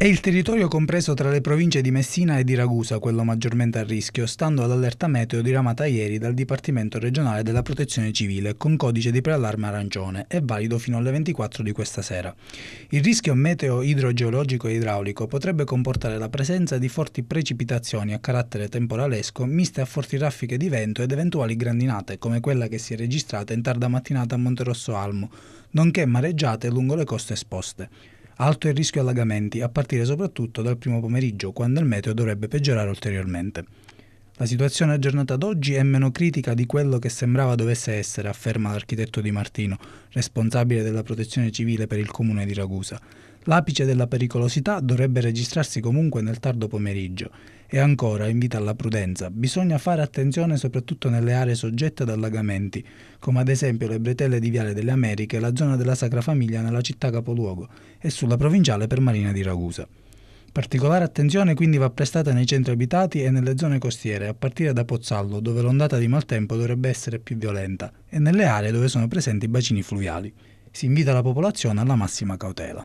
È il territorio compreso tra le province di Messina e di Ragusa quello maggiormente a rischio, stando all'allerta meteo diramata ieri dal Dipartimento regionale della Protezione Civile con codice di preallarme arancione e valido fino alle 24 di questa sera. Il rischio meteo idrogeologico e idraulico potrebbe comportare la presenza di forti precipitazioni a carattere temporalesco miste a forti raffiche di vento ed eventuali grandinate come quella che si è registrata in tarda mattinata a Monterosso Almo, nonché mareggiate lungo le coste esposte. Alto il rischio allagamenti, a partire soprattutto dal primo pomeriggio, quando il meteo dovrebbe peggiorare ulteriormente. La situazione aggiornata ad oggi è meno critica di quello che sembrava dovesse essere, afferma l'architetto Di Martino, responsabile della protezione civile per il comune di Ragusa. L'apice della pericolosità dovrebbe registrarsi comunque nel tardo pomeriggio. E ancora, invita alla prudenza, bisogna fare attenzione soprattutto nelle aree soggette ad allagamenti, come ad esempio le bretelle di Viale delle Americhe, la zona della Sacra Famiglia nella città capoluogo e sulla provinciale per Marina di Ragusa. Particolare attenzione quindi va prestata nei centri abitati e nelle zone costiere, a partire da Pozzallo, dove l'ondata di maltempo dovrebbe essere più violenta, e nelle aree dove sono presenti bacini fluviali. Si invita la popolazione alla massima cautela.